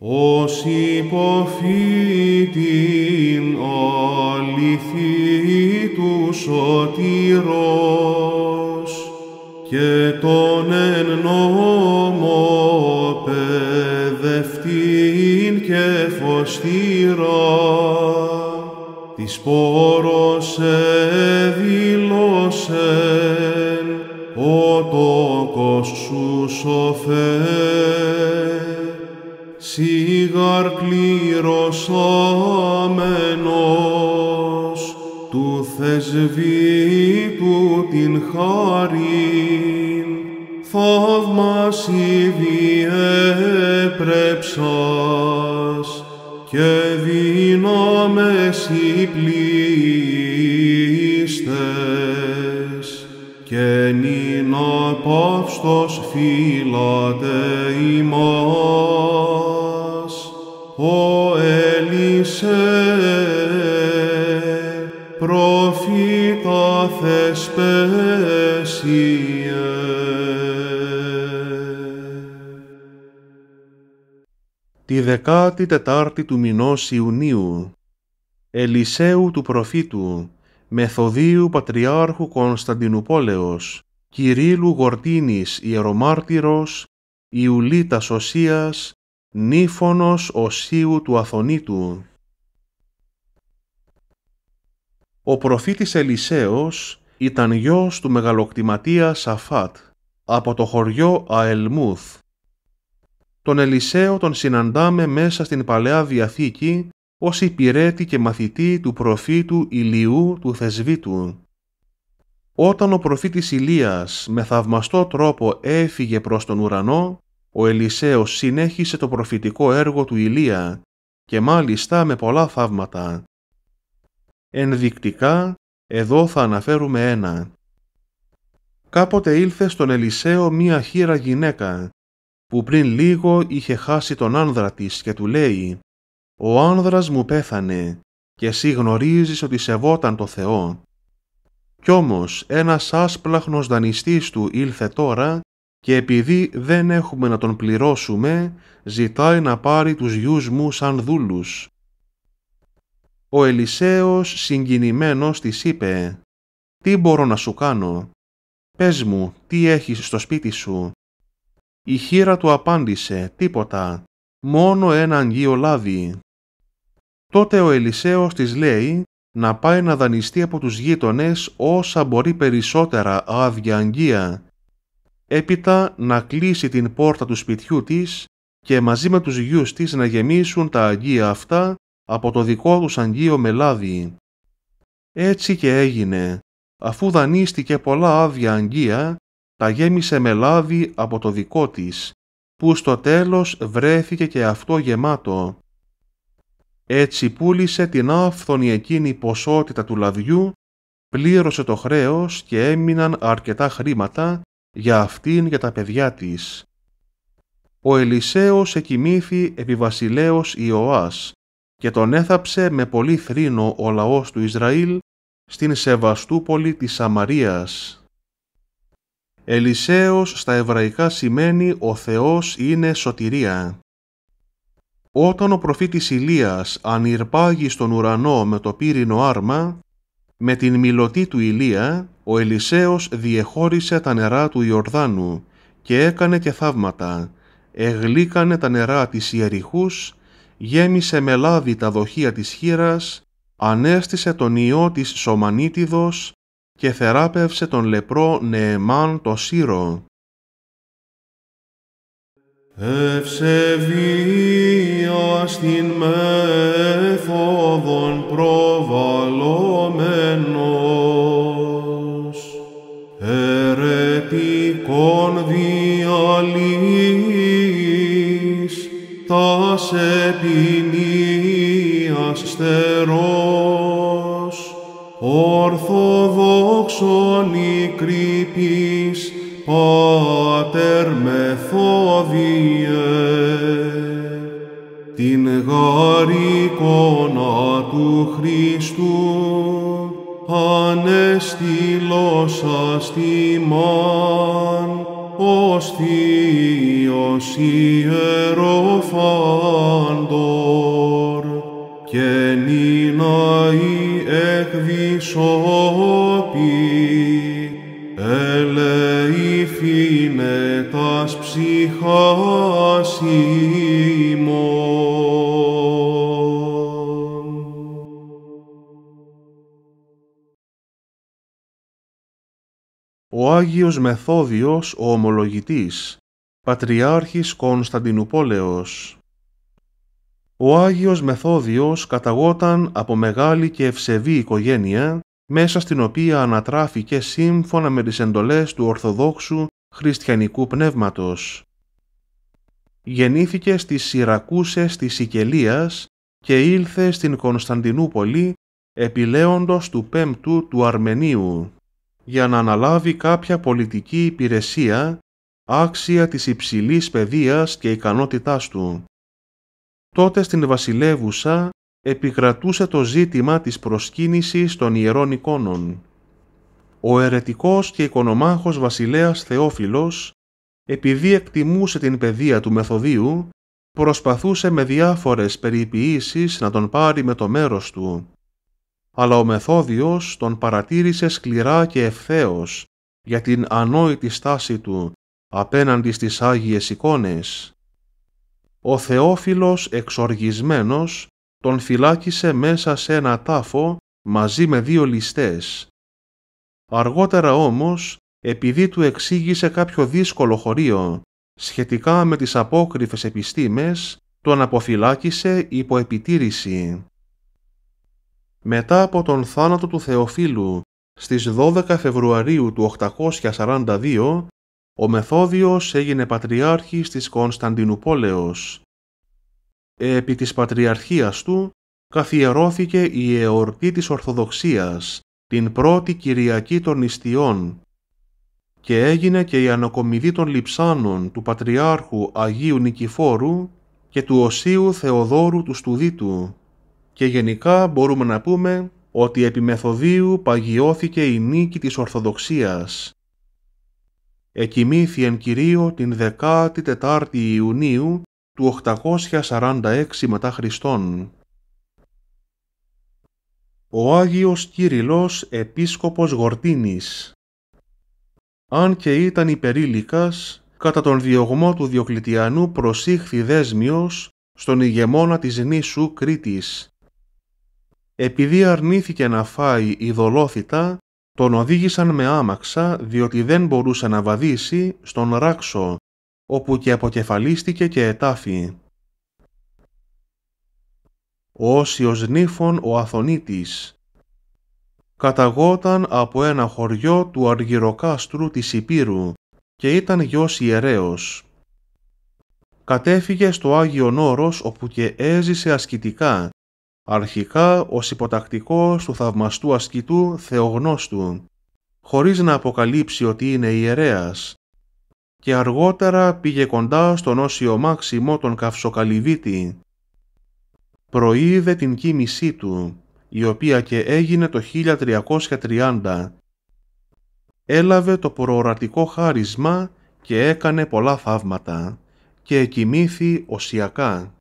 Ως υποφύτην αληθή τους σωτηρός και τον εν νόμο παιδευτήν και φωστήρα της πόρος εδήλωσεν ο τόκος σου σοφέ σίγαρ κληροσόμενος του θεσβήτου την χάριν θαύμασι διέπρεψας και δυνάμες οι και νυν απαύστος φύλατε ημάς προφήτα θεσπέσια. Τη δεκάτη τετάρτη του μηνός Ιουνίου, Ελισέου του προφήτου, Μεθοδίου Πατριάρχου Κωνσταντινουπόλεως, Κυρίλου Γορτίνης Ιερομάρτυρος, Ιουλίτας Οσίας, Νύφωνος Οσίου του Αθωνίτου, Ο προφήτης Ελισέος ήταν γιος του μεγαλοκτηματία Σαφάτ από το χωριό Αελμούθ. Τον Ελισέο τον συναντάμε μέσα στην Παλαιά Διαθήκη ως υπηρέτη και μαθητή του προφήτου Ηλιού του Θεσβήτου. Όταν ο προφήτης Ηλίας με θαυμαστό τρόπο έφυγε προς τον ουρανό, ο Ελισέος συνέχισε το προφητικό έργο του Ηλία και μάλιστα με πολλά θαύματα. Ενδεικτικά, εδώ θα αναφέρουμε ένα. Κάποτε ήλθε στον Ελισέο μία χείρα γυναίκα, που πριν λίγο είχε χάσει τον άνδρα της και του λέει «Ο άνδρας μου πέθανε και εσύ γνωρίζεις ότι σεβόταν το Θεό». Κι όμως ένας άσπλαχνος δανειστής του ήλθε τώρα και επειδή δεν έχουμε να τον πληρώσουμε, ζητάει να πάρει τους γιους μου σαν δούλους ο Ελισέος συγκινημένος της είπε «Τι μπορώ να σου κάνω, πες μου τι έχεις στο σπίτι σου». Η χείρα του απάντησε «Τίποτα, μόνο ένα αγγείο λάδι». Τότε ο Ελισέος της λέει να πάει να δανειστεί από τους γείτονες όσα μπορεί περισσότερα άδεια αγγεία. Έπειτα να κλείσει την πόρτα του σπιτιού της και μαζί με τους γιους της να γεμίσουν τα αγγεία αυτά από το δικό τους αγγείο μελάδι. Έτσι και έγινε. Αφού δανείστηκε πολλά άδεια αγγεία, τα γέμισε με λάδι από το δικό της, που στο τέλος βρέθηκε και αυτό γεμάτο. Έτσι πούλησε την άφθονη εκείνη ποσότητα του λαδιού, πλήρωσε το χρέος και έμειναν αρκετά χρήματα για αυτήν και τα παιδιά της. Ο Ελισέος εκοιμήθη επί βασιλέως Ιωάς και τον έθαψε με πολύ θρήνο ο λαός του Ισραήλ στην Σεβαστούπολη της Σαμαρίας. Ελισέος στα εβραϊκά σημαίνει «Ο Θεός είναι σωτηρία». Όταν ο προφήτης Ηλίας ανυρπάγει στον ουρανό με το πύρινο άρμα, με την μιλωτή του Ηλία, ο Ελισέος διεχώρισε τα νερά του Ιορδάνου και έκανε και θαύματα. Εγλίκανε τα νερά της Ιεριχούς γέμισε με λάδι τα δοχεία της χείρας, ανέστησε τον ιό της Σωμανίτιδος και θεράπευσε τον λεπρό Νεεμάν το Σύρο. Ευσεβία στην μέθοδον προβαλλόμενος, ερετικών διαλύει σε επινίας στερός, ορθοδόξον η κρύπης, Πάτερ Μεθόδιε, την γαρικόνα του Χριστού, ανεστήλωσας τιμάν, ως Θείος Ιεροφάντορ και νυναεί εκ δυσόπη ελεηθήνε τας ψυχάς ο Άγιος Μεθόδιος ο Ομολογητής, Πατριάρχης Κωνσταντινουπόλεως. Ο Άγιος Μεθόδιος καταγόταν από μεγάλη και ευσεβή οικογένεια, μέσα στην οποία ανατράφηκε σύμφωνα με τις εντολές του Ορθοδόξου Χριστιανικού Πνεύματος. Γεννήθηκε στις Σιρακούσες της Σικελίας και ήλθε στην Κωνσταντινούπολη επιλέοντος του πέμπτου του Αρμενίου για να αναλάβει κάποια πολιτική υπηρεσία άξια της υψηλής παιδείας και ικανότητάς του. Τότε στην βασιλεύουσα επικρατούσε το ζήτημα της προσκύνησης των ιερών εικόνων. Ο ερετικός και οικονομάχος βασιλέας Θεόφιλος, επειδή εκτιμούσε την παιδεία του Μεθοδίου, προσπαθούσε με διάφορες περιποιήσεις να τον πάρει με το μέρος του αλλά ο Μεθόδιος τον παρατήρησε σκληρά και ευθέως για την ανόητη στάση του απέναντι στις Άγιες εικόνες. Ο Θεόφιλος εξοργισμένος τον φυλάκισε μέσα σε ένα τάφο μαζί με δύο ληστές. Αργότερα όμως, επειδή του εξήγησε κάποιο δύσκολο χωρίο σχετικά με τις απόκριφες επιστήμες, τον αποφυλάκισε υπό επιτήρηση μετά από τον θάνατο του Θεοφίλου στις 12 Φεβρουαρίου του 842, ο Μεθόδιος έγινε Πατριάρχης της Κωνσταντινούπολεως. Επί της Πατριαρχίας του καθιερώθηκε η εορτή της Ορθοδοξίας, την πρώτη Κυριακή των Ιστιών και έγινε και η ανακομιδή των Λιψάνων του Πατριάρχου Αγίου Νικηφόρου και του Οσίου Θεοδόρου του Στουδίτου και γενικά μπορούμε να πούμε ότι επί Μεθοδίου παγιώθηκε η νίκη της Ορθοδοξίας. Εκοιμήθη εν Κυρίω την 14η Ιουνίου του 846 μετά Χριστόν. Ο Άγιος Κύριλλος Επίσκοπος Γορτίνης Αν και ήταν υπερήλικας, κατά τον διωγμό του Διοκλητιανού προσήχθη δέσμιος στον ηγεμόνα της νήσου Κρήτης, επειδή αρνήθηκε να φάει δολόθητα, τον οδήγησαν με άμαξα διότι δεν μπορούσε να βαδίσει στον Ράξο, όπου και αποκεφαλίστηκε και ετάφη. Ο Όσιος Νύφων ο Αθωνίτης καταγόταν από ένα χωριό του Αργυροκάστρου της Υπήρου και ήταν γιος ιερέως. Κατέφυγε στο Άγιο Όρος όπου και έζησε ασκητικά αρχικά ως υποτακτικός του θαυμαστού ασκητού θεογνώστου, χωρίς να αποκαλύψει ότι είναι ιερέας, και αργότερα πήγε κοντά στον Όσιο Μάξιμο τον Καυσοκαλυβίτη. Προείδε την κίνησή του, η οποία και έγινε το 1330. Έλαβε το προορατικό χάρισμα και έκανε πολλά θαύματα και εκοιμήθη οσιακά.